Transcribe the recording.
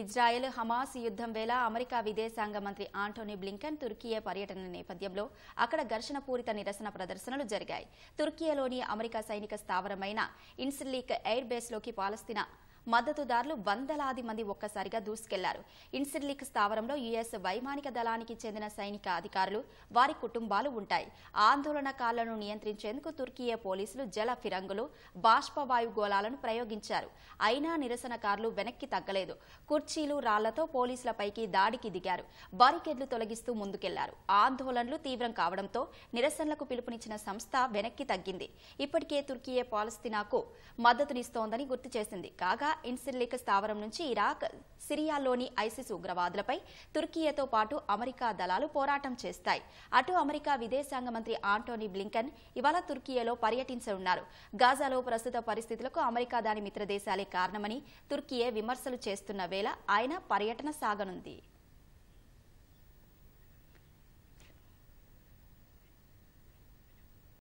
Israel Hamas యుద్ధం వేళ America విదేశాంగ మంత్రి ఆంటోనీ బ్లింకన్ తుర్కియే పర్యటన నేపథ్యంలో అక్కడ ఘర్షణ పూరిత నిరసన ప్రదర్శనలు జరిగాయి తుర్కీయలోని అమెరికా సైనిక స్థావరమైన ఇన్సిలీక్ ఎయిర్ బేస్లోకి పాలస్తీనా మద్దతుదారులు వందలాది మంది ఒక్కసారిగా దూసుకెళ్లారు ఇన్సిర్లిక్ స్థావరంలో యుఎస్ వైమానిక దళానికి చెందిన సైనిక అధికారులు వారి కుటుంబాలు ఉంటాయి ఆందోళనకారులను నియంత్రించేందుకు తుర్కీయ పోలీసులు జల ఫిరంగులు బాష్పవాయు గోళాలను ప్రయోగించారు అయినా నిరసనకారులు వెనక్కి తగ్గలేదు కుర్చీలు రాళ్లతో పోలీసులపైకి దాడికి దిగారు బారికేడ్లు తొలగిస్తూ ముందుకెళ్లారు ఆందోళనలు తీవ్రం కావడంతో నిరసనలకు పిలుపునిచ్చిన సంస్థ వెనక్కి తగ్గింది ఇప్పటికే తుర్కియే పాలస్తీనాకు మద్దతునిస్తోందని గుర్తు చేసింది కాగా ఇన్సిర్లిక్ స్థావరం నుంచి ఇరాక్ సిరియాలోని ఐసిస్ ఉగ్రవాదులపై తుర్కీయతో పాటు అమెరికా దళాలు పోరాటం చేస్తాయి అటు అమెరికా విదేశాంగ మంత్రి ఆంటోనీ బ్లింకన్ ఇవాళ తుర్కీయలో పర్యటించనున్నారు గాజాలో ప్రస్తుత పరిస్థితులకు అమెరికా దాని మిత్రదేశాలే కారణమని తుర్కీయే విమర్శలు చేస్తున్న వేళ ఆయన పర్యటన సాగనుంది